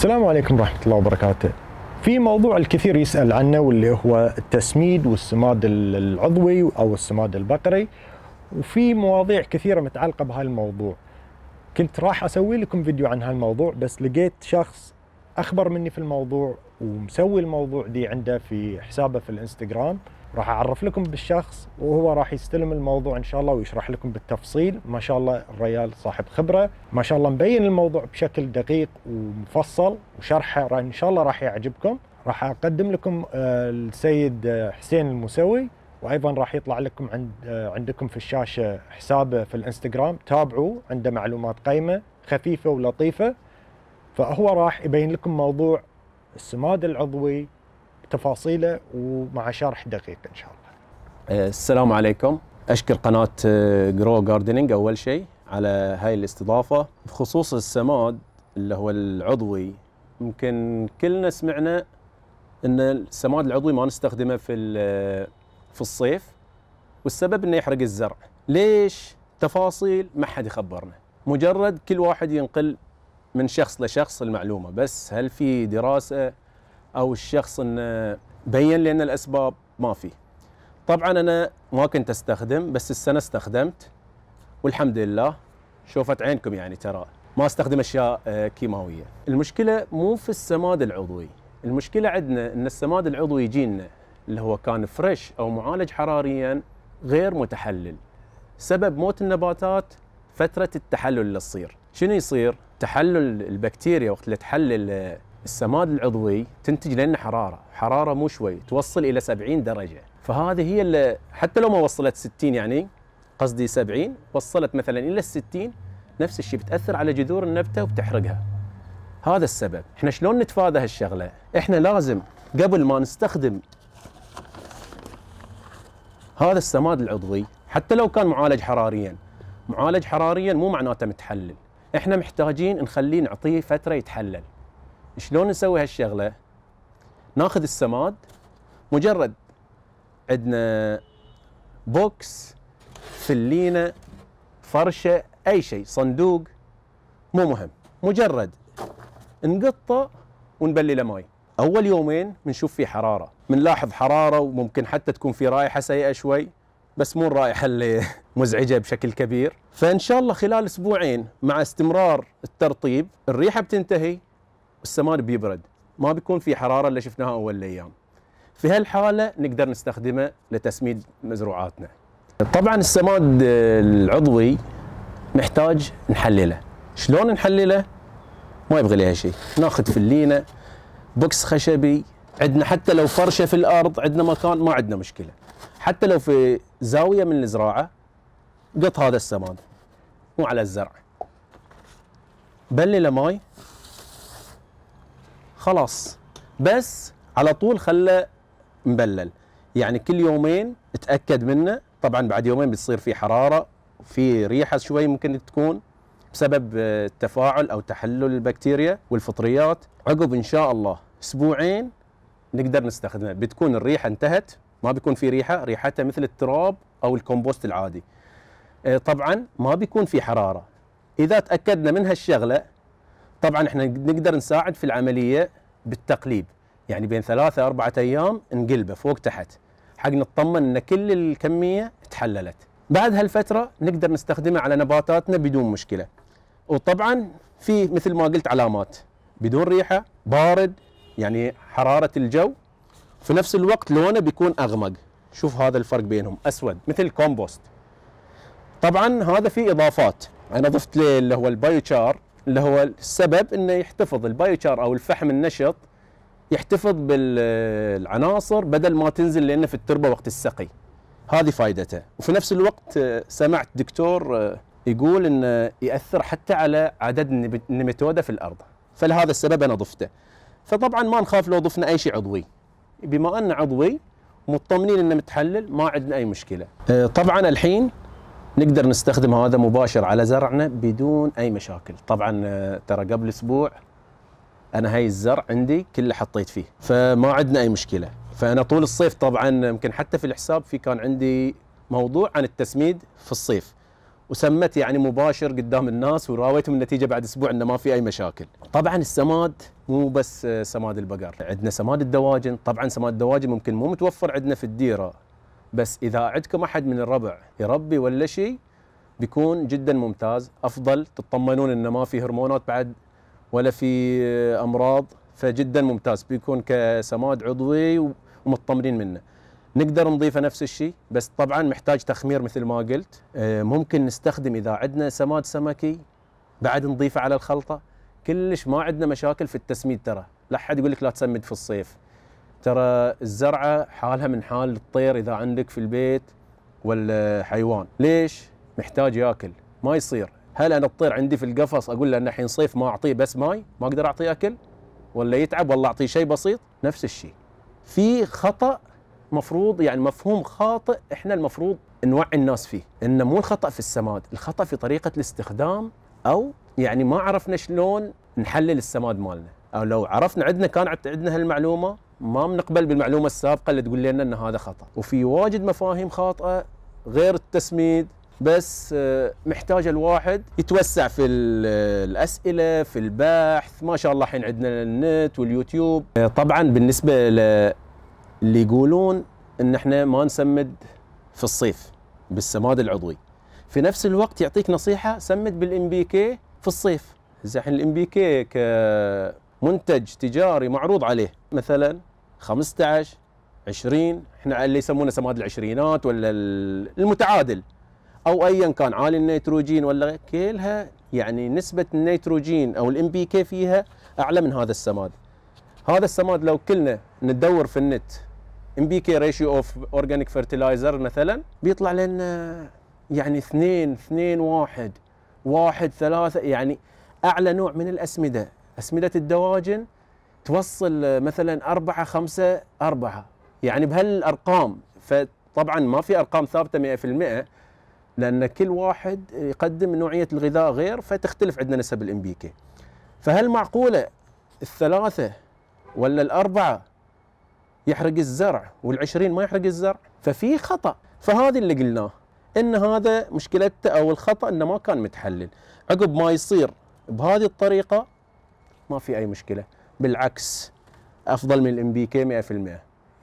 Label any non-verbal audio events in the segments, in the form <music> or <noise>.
السلام عليكم ورحمة الله وبركاته في موضوع الكثير يسأل عنه واللي هو التسميد والسماد العضوي أو السماد البقري وفي مواضيع كثيرة متعلقة بهالموضوع كنت راح أسوي لكم فيديو عن هالموضوع بس لقيت شخص أخبر مني في الموضوع ومسوي الموضوع دي عنده في حسابه في الانستغرام راح اعرف لكم بالشخص وهو راح يستلم الموضوع ان شاء الله ويشرح لكم بالتفصيل ما شاء الله الريال صاحب خبره ما شاء الله مبين الموضوع بشكل دقيق ومفصل وشرحه ان شاء الله راح يعجبكم راح اقدم لكم آه، السيد آه، حسين المسوي وايضا راح يطلع لكم عند آه، عندكم في الشاشه حسابه في الانستغرام تابعوه عنده معلومات قيمه خفيفه ولطيفه فهو راح يبين لكم موضوع السماد العضوي تفاصيله ومع شرح دقيق ان شاء الله. أه، السلام عليكم، اشكر قناه جرو أه، جاردنينج اول شيء على هاي الاستضافه، بخصوص السماد اللي هو العضوي يمكن كلنا سمعنا ان السماد العضوي ما نستخدمه في في الصيف والسبب انه يحرق الزرع، ليش؟ تفاصيل ما حد يخبرنا، مجرد كل واحد ينقل من شخص لشخص المعلومه، بس هل في دراسه او الشخص انه بين ان الاسباب ما في طبعا انا ما كنت استخدم بس السنه استخدمت والحمد لله شوفت عينكم يعني ترى ما استخدم اشياء آه، كيماويه المشكله مو في السماد العضوي المشكله عندنا ان السماد العضوي يجينا اللي هو كان فريش او معالج حراريا غير متحلل سبب موت النباتات فتره التحلل اللي تصير شنو يصير تحلل البكتيريا وقت اللي تحلل آه، السماد العضوي تنتج لنا حراره، حراره مو شوي توصل الى 70 درجه، فهذه هي اللي حتى لو ما وصلت 60 يعني قصدي 70 وصلت مثلا الى ال 60 نفس الشيء بتاثر على جذور النبته وبتحرقها. هذا السبب، احنا شلون نتفادى هالشغله؟ احنا لازم قبل ما نستخدم هذا السماد العضوي حتى لو كان معالج حراريا، معالج حراريا مو معناته متحلل، احنا محتاجين نخليه نعطيه فتره يتحلل. شلون نسوي هالشغله؟ ناخذ السماد مجرد عندنا بوكس فلينه فرشه اي شيء صندوق مو مهم مجرد نقطه ونبلله ماي اول يومين بنشوف في حراره بنلاحظ حراره وممكن حتى تكون في رائحه سيئه شوي بس مو الرائحه اللي <laughs> مزعجه بشكل كبير فان شاء الله خلال اسبوعين مع استمرار الترطيب الريحه بتنتهي والسمان بيبرد ما بيكون في حراره اللي شفناها اول الايام في هالحاله نقدر نستخدمه لتسميد مزروعاتنا طبعا السماد العضوي محتاج نحلله شلون نحلله ما يبغى لها شيء ناخذ فلينه بوكس خشبي عندنا حتى لو فرشه في الارض عندنا مكان ما عندنا مشكله حتى لو في زاويه من الزراعه قط هذا السماد مو على الزرع بلله ماي خلاص بس على طول خله مبلل يعني كل يومين تاكد منه طبعا بعد يومين بتصير في حراره في ريحه شوي ممكن تكون بسبب التفاعل او تحلل البكتيريا والفطريات عقب ان شاء الله اسبوعين نقدر نستخدمه بتكون الريحه انتهت ما بيكون في ريحه ريحتها مثل التراب او الكومبوست العادي آه، طبعا ما بيكون في حراره اذا تاكدنا من هالشغله طبعا احنا نقدر نساعد في العمليه بالتقليب يعني بين ثلاثة أربعة أيام نقلبه فوق تحت حق نطمن أن كل الكمية تحللت بعد هالفترة نقدر نستخدمه على نباتاتنا بدون مشكلة وطبعا في مثل ما قلت علامات بدون ريحة بارد يعني حرارة الجو في نفس الوقت لونه بيكون أغمق شوف هذا الفرق بينهم أسود مثل الكومبوست طبعا هذا فيه إضافات أنا ضفت له اللي هو البايوتشار اللي هو السبب انه يحتفظ البايوشار او الفحم النشط يحتفظ بالعناصر بدل ما تنزل لانه في التربه وقت السقي هذه فائدته وفي نفس الوقت آه، سمعت دكتور آه، يقول انه ياثر حتى على عدد النماتوده في الارض فلهذا السبب انا ضفته فطبعا ما نخاف لو ضفنا اي شيء عضوي بما انه عضوي مطمنين انه متحلل ما عندنا اي مشكله آه، طبعا الحين نقدر نستخدم هذا مباشر على زرعنا بدون اي مشاكل طبعا آه، ترى قبل اسبوع انا هاي الزرع عندي كله حطيت فيه فما عندنا اي مشكله فانا طول الصيف طبعا يمكن حتى في الحساب في كان عندي موضوع عن التسميد في الصيف وسمت يعني مباشر قدام الناس وراويتهم النتيجه بعد اسبوع انه ما في اي مشاكل. طبعا السماد مو بس آه، سماد البقر، عندنا سماد الدواجن، طبعا سماد الدواجن ممكن مو متوفر عندنا في الديره، بس اذا عندكم احد من الربع يربي ولا شيء بيكون جدا ممتاز افضل تطمنون انه ما في هرمونات بعد ولا في امراض فجدا ممتاز بيكون كسماد عضوي ومطمنين منه نقدر نضيفه نفس الشيء بس طبعا محتاج تخمير مثل ما قلت آه، ممكن نستخدم اذا عندنا سماد سمكي بعد نضيفه على الخلطه كلش ما عندنا مشاكل في التسميد ترى لا حد يقول لك لا تسمد في الصيف ترى الزرعه حالها من حال الطير اذا عندك في البيت ولا حيوان ليش محتاج ياكل ما يصير هل انا الطير عندي في القفص اقول له أن حين صيف ما اعطيه بس ماي ما اقدر اعطيه اكل ولا يتعب ولا اعطيه شيء بسيط نفس الشيء في خطا مفروض يعني مفهوم خاطئ احنا المفروض نوعي الناس فيه انه مو الخطا في السماد الخطا في طريقه الاستخدام او يعني ما عرفنا شلون نحلل السماد مالنا او لو عرفنا عندنا كان عندنا هالمعلومه ما بنقبل بالمعلومه السابقه اللي تقول لنا ان هذا خطا وفي واجد مفاهيم خاطئه غير التسميد بس آه، محتاج الواحد يتوسع في آه، الاسئله في البحث ما شاء الله الحين عندنا النت واليوتيوب آه، طبعا بالنسبه اللي يقولون ان احنا ما نسمد في الصيف بالسماد العضوي في نفس الوقت يعطيك نصيحه سمد بالام بي كي في الصيف زين الام بي كي كمنتج تجاري معروض عليه مثلا 15 20 احنا اللي يسمونه سماد العشرينات ولا المتعادل او ايا كان عالي النيتروجين ولا كلها يعني نسبه النيتروجين او الام بي كي فيها اعلى من هذا السماد هذا السماد لو كلنا ندور في النت ام بي كي ريشيو اوف اورجانيك فيرتلايزر مثلا بيطلع لنا يعني اثنين اثنين واحد واحد ثلاثة يعني أعلى نوع من الأسمدة أسمدة الدواجن توصل مثلا أربعة خمسة أربعة يعني بهالأرقام فطبعا ما في أرقام ثابتة 100% لأن كل واحد يقدم نوعية الغذاء غير فتختلف عندنا نسب الام بي كي فهل معقولة الثلاثة ولا الأربعة يحرق الزرع والعشرين ما يحرق الزرع ففي خطأ فهذه اللي قلناه ان هذا مشكلته او الخطا انه ما كان متحلل عقب ما يصير بهذه الطريقه ما في اي مشكله بالعكس افضل من الام بي كي 100%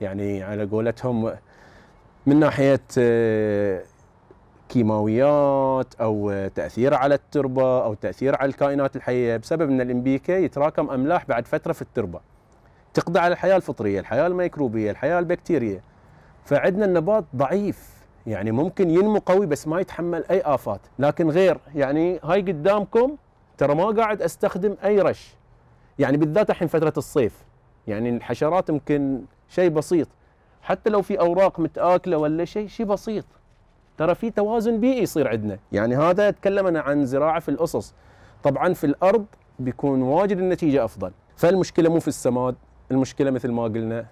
يعني على قولتهم من ناحيه آه، كيماويات او تاثير على التربه او تاثير على الكائنات الحيه بسبب ان الام بي كي يتراكم املاح بعد فتره في التربه تقضي على الحياه الفطريه، الحياه الميكروبيه، الحياه البكتيريه فعندنا النبات ضعيف يعني ممكن ينمو قوي بس ما يتحمل اي افات، لكن غير يعني هاي قدامكم ترى ما قاعد استخدم اي رش يعني بالذات الحين فتره الصيف يعني الحشرات يمكن شيء بسيط حتى لو في اوراق متاكله ولا شيء شيء بسيط ترى في توازن بيئي يصير عندنا يعني هذا اتكلم انا عن زراعه في الاسس طبعا في الارض بيكون واجد النتيجه افضل فالمشكله مو في السماد المشكله مثل ما قلنا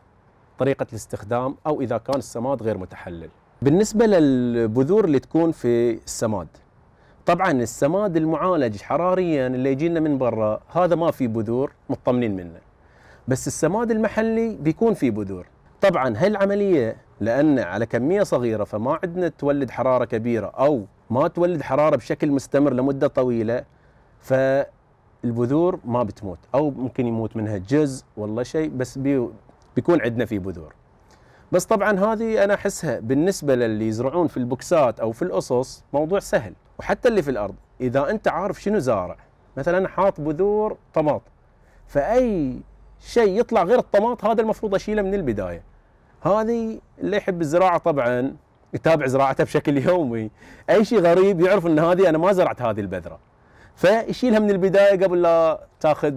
طريقه الاستخدام او اذا كان السماد غير متحلل بالنسبه للبذور اللي تكون في السماد طبعا السماد المعالج حراريا اللي يجي لنا من برا هذا ما في بذور مطمنين منه بس السماد المحلي بيكون في بذور طبعا هالعمليه لان على كميه صغيره فما عندنا تولد حراره كبيره او ما تولد حراره بشكل مستمر لمده طويله فالبذور ما بتموت او ممكن يموت منها جزء والله شيء بس بي بيكون عندنا في بذور بس طبعا هذه انا احسها بالنسبه للي يزرعون في البوكسات او في الأصص موضوع سهل وحتى اللي في الارض اذا انت عارف شنو زارع مثلا حاط بذور طماط فاي شيء يطلع غير الطماط هذا المفروض اشيله من البدايه هذه اللي يحب الزراعه طبعا يتابع زراعته بشكل <laughs> يومي اي شيء غريب يعرف ان هذه انا ما زرعت هذه البذره فيشيلها من البدايه قبل لا تاخذ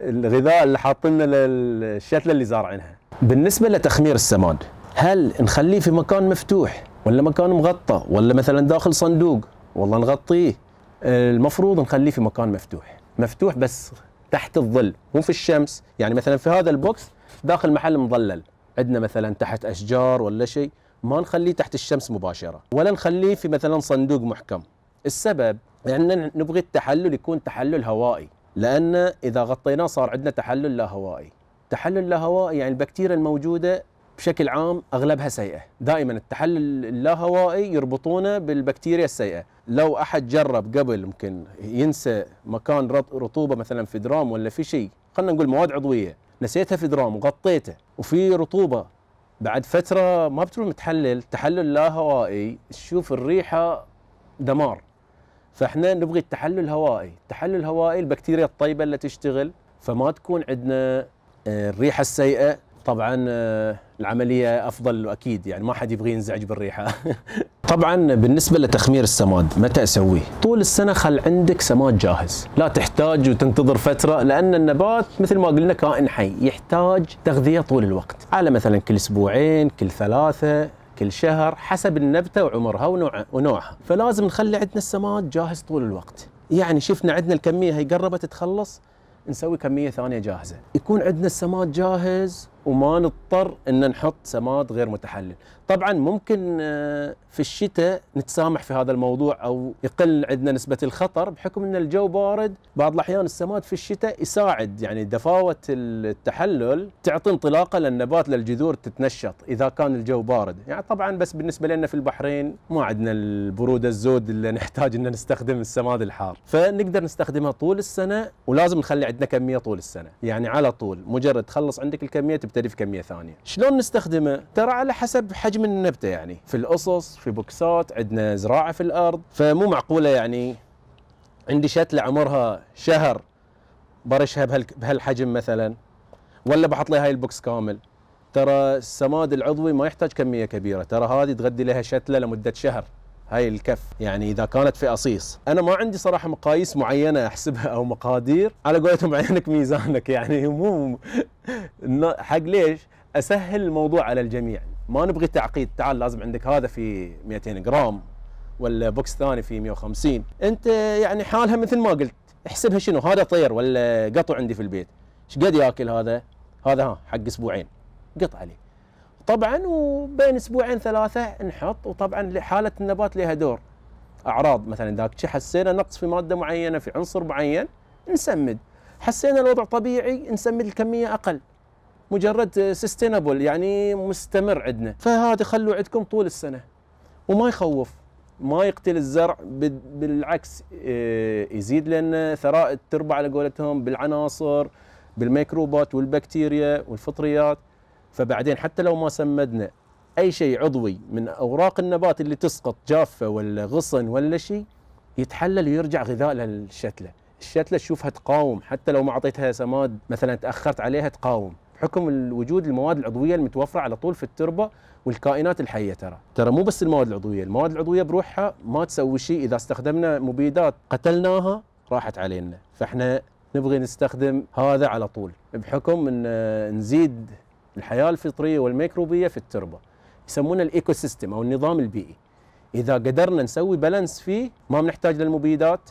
الغذاء اللي حاطينه للشتله اللي زارعينها. بالنسبه لتخمير السماد، هل نخليه في مكان مفتوح ولا مكان مغطى ولا مثلا داخل صندوق والله نغطيه المفروض نخليه في مكان مفتوح مفتوح بس تحت الظل مو في الشمس يعني مثلا في هذا البوكس داخل محل مظلل عندنا مثلا تحت اشجار ولا شيء ما نخليه تحت الشمس مباشره ولا نخليه في مثلا صندوق محكم السبب لان يعني نبغي التحلل يكون تحلل هوائي لان اذا غطيناه صار عندنا تحلل لا هوائي تحلل لا هوائي يعني البكتيريا الموجوده بشكل عام اغلبها سيئه دائما التحلل اللا هوائي يربطونه بالبكتيريا السيئه لو احد جرب قبل ممكن ينسى مكان رطوبه مثلا في درام ولا في شيء خلينا نقول مواد عضويه نسيتها في درام وغطيته وفي رطوبه بعد فتره ما بتروح متحلل تحلل لا هوائي تشوف الريحه دمار فاحنا نبغي التحلل الهوائي التحلل الهوائي البكتيريا الطيبه اللي تشتغل فما تكون عندنا آه، الريحه السيئه طبعا آه، العمليه افضل واكيد يعني ما حد يبغى ينزعج بالريحه <laughs> طبعا بالنسبه لتخمير السماد متى اسويه طول السنه خل عندك سماد جاهز لا تحتاج وتنتظر فتره لان النبات مثل ما قلنا كائن حي يحتاج تغذيه طول الوقت على مثلا كل اسبوعين كل ثلاثه كل شهر حسب النبته وعمرها ونوعها فلازم نخلي عندنا السماد جاهز طول الوقت يعني شفنا عندنا الكميه هي قربت تخلص نسوي كميه ثانيه جاهزه يكون عندنا السماد جاهز وما نضطر ان نحط سماد غير متحلل طبعا ممكن آه، في الشتاء نتسامح في هذا الموضوع او يقل عندنا نسبه الخطر بحكم ان الجو بارد بعض الاحيان السماد في الشتاء يساعد يعني دفاوه التحلل تعطي انطلاقه للنبات للجذور تتنشط اذا كان الجو بارد يعني طبعا بس بالنسبه لنا في البحرين ما عندنا البروده الزود اللي نحتاج ان نستخدم السماد الحار فنقدر نستخدمها طول السنه ولازم نخلي عندنا كميه طول السنه يعني على طول مجرد تخلص عندك الكميه تبت تختلف كميه ثانيه شلون نستخدمه ترى على حسب حجم النبته يعني في الأصص في بوكسات عندنا زراعه في الارض فمو معقوله يعني عندي شتله عمرها شهر برشها بهالحجم مثلا ولا بحط لها هاي البوكس كامل ترى السماد العضوي ما يحتاج كميه كبيره ترى هذه تغذي لها شتله لمده شهر هاي الكف يعني اذا كانت في قصيص انا ما عندي صراحه مقاييس معينه احسبها او مقادير على قولتهم عينك ميزانك يعني مو حق ليش اسهل الموضوع على الجميع ما نبغي تعقيد تعال لازم عندك هذا في 200 جرام ولا بوكس ثاني في 150 انت يعني حالها مثل ما قلت احسبها شنو هذا طير ولا قطو عندي في البيت ايش قد ياكل هذا هذا ها حق اسبوعين قط عليه طبعا وبين اسبوعين ثلاثه نحط وطبعا حاله النبات لها دور اعراض مثلا اذا حسينا نقص في ماده معينه في عنصر معين نسمد حسينا الوضع طبيعي نسمد الكميه اقل مجرد سستينبل يعني مستمر عندنا فهذا خلوه عندكم طول السنه وما يخوف ما يقتل الزرع بالعكس آه، يزيد لنا ثراء التربه على قولتهم بالعناصر بالميكروبات والبكتيريا والفطريات فبعدين حتى لو ما سمدنا اي شيء عضوي من اوراق النبات اللي تسقط جافه ولا غصن ولا شيء يتحلل ويرجع غذاء للشتله، الشتله تشوفها تقاوم حتى لو ما اعطيتها سماد مثلا تاخرت عليها تقاوم، بحكم وجود المواد العضويه المتوفره على طول في التربه والكائنات الحيه ترى، ترى مو بس المواد العضويه، المواد العضويه بروحها ما تسوي شيء اذا استخدمنا مبيدات قتلناها راحت علينا، فاحنا نبغي نستخدم هذا على طول بحكم ان نزيد الحياه الفطريه والميكروبيه في التربه يسمونه الايكو سيستم او النظام البيئي اذا قدرنا نسوي بالانس فيه ما بنحتاج للمبيدات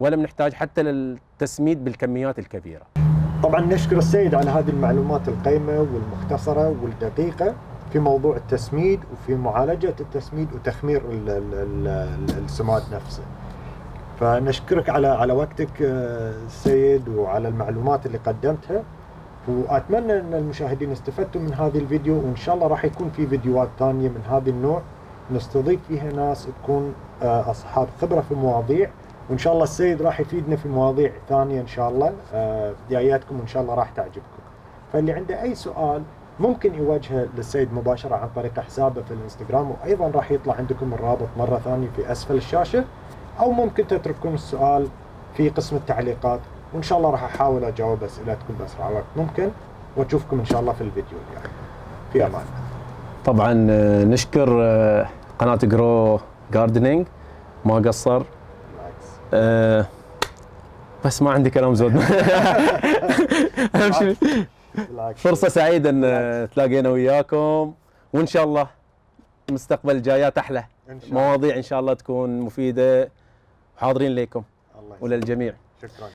ولا بنحتاج حتى للتسميد بالكميات الكبيره طبعا نشكر السيد على هذه المعلومات القيمه والمختصره والدقيقه في موضوع التسميد وفي معالجه التسميد وتخمير السماد نفسه فنشكرك على على وقتك آه، سيد وعلى المعلومات اللي قدمتها واتمنى ان المشاهدين استفدتوا من هذا الفيديو وان شاء الله راح يكون في فيديوهات ثانيه من هذا النوع نستضيف فيها ناس تكون آه، اصحاب خبره في المواضيع وان شاء الله السيد راح يفيدنا في مواضيع ثانيه ان شاء الله بداياتكم آه، ان شاء الله راح تعجبكم فاللي عنده اي سؤال ممكن يواجهه للسيد مباشره عن طريق حسابه في الانستغرام وايضا راح يطلع عندكم الرابط مره ثانيه في اسفل الشاشه او ممكن تتركون السؤال في قسم التعليقات وان شاء الله راح احاول اجاوب اسئلتكم باسرع وقت ممكن واشوفكم ان شاء الله في الفيديو الجاي يعني. في امان طبعا آه، نشكر آه، قناه جرو جاردنينج ما قصر أه بس ما عندي كلام زود <laughs> اهم فرصه سعيده ان آه، تلاقينا وياكم وان شاء الله المستقبل الجايات احلى إن شاء مواضيع ان شاء الله تكون مفيده حاضرين ليكم وللجميع شكرا